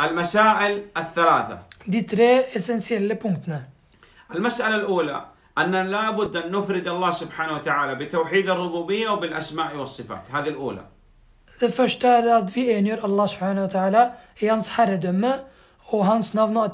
المسائل الثلاثة دي تري اسينسيال لبونتنا. المسألة الأولى أننا لابد أن نفرد الله سبحانه وتعالى بتوحيد الربوبية وبالأسماء والصفات هذه الأولى The first that we enter Allah سبحانه وتعالى ta'ala حردمة وهانس نافنا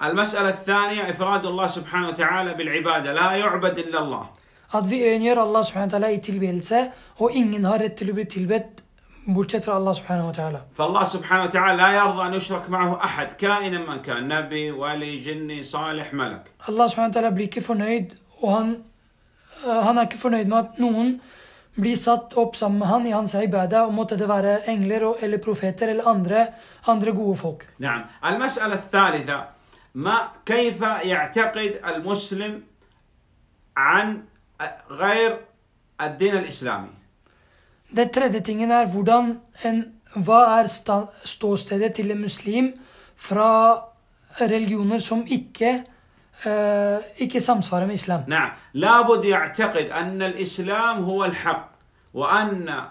og المسألة الثانية إفراد الله سبحانه وتعالى بالعبادة لا يعبد إلا الله. At vi engjør Allah subhanahu wa ta'ala i tilbedelse og ingen har rett til å bli tilbedt بوجهة الله سبحانه وتعالى فالله سبحانه وتعالى لا يرضى أن يشرك معه أحد كائنا من كان نبي ولي جني صالح ملك الله سبحانه وتعالى بلي förnöjd och han, han er ikke fornøyd med at noen blir عبادة opp sammen med han i hans ibada, og måtte det være نعم. المسألة الثالثة ما كيف يعتقد المسلم عن غير الدين الإسلامي Den tredje tingen er hvordan en, hva er ståstedet til en muslim fra religioner som ikke ikke samsvarer med islam. نعم لابد يعتقد أن الإسلام هو الحق وأن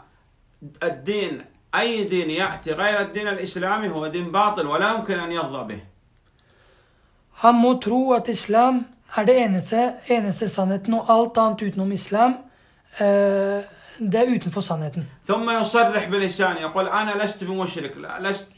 الدين أي دين يأتي غير الدين الإسلامي هو دين باطل ولا يمكن أن يرضى به. Han må tro at islam er det eneste, eneste sannheten, og alt annet utenom islam eh, Det er utenfor sannheten. ثم يصرح بلسانه يقول أنا لست بمشرك لست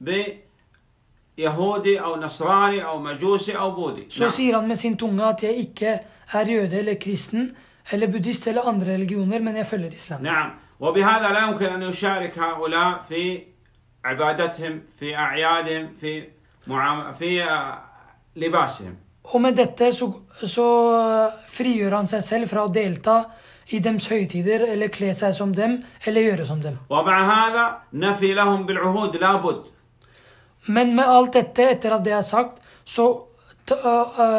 بيهودي أو نصراني أو مجوسي أو بوذي. Så sier han med sin tunge at jeg ikke er jøde eller kristen eller buddhist eller andre religioner, men jeg følger islam. نعم وبهذا لا يمكن أن يشارك هؤلاء في عبادتهم في أعيادهم في معام... في لباسهم. Og med dette så, så eh, frigjør han seg selv fra å delta i deres høytider eller kle seg som dem eller gjøre som dem. Men med alt dette, etter at det er sagt, så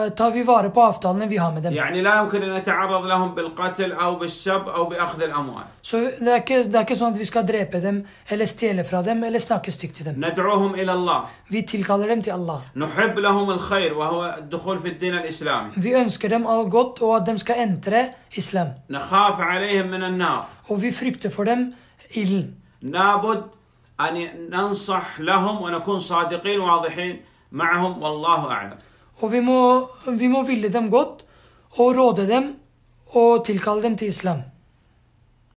تافيفاري بافتا اللي فيها مدن يعني لا يمكن ان نتعرض لهم بالقتل او بالسب او باخذ الاموال سو ذاك ذاك سونت فيسكا دريب ادم dem ستيل فرا från dem سناك ستيك تدم ندعوهم الى الله في تلك الرمتي الله نحب لهم الخير وهو الدخول في الدين الاسلامي في انسك dem all غوت او ادم سكا انتر اسلام نخاف عليهم من النار och vi fruktar för dem ilden لابد ان ننصح لهم ونكون صادقين واضحين معهم والله اعلم Og vi må, vi må ville dem godt og råde dem og tilkalle dem til islam.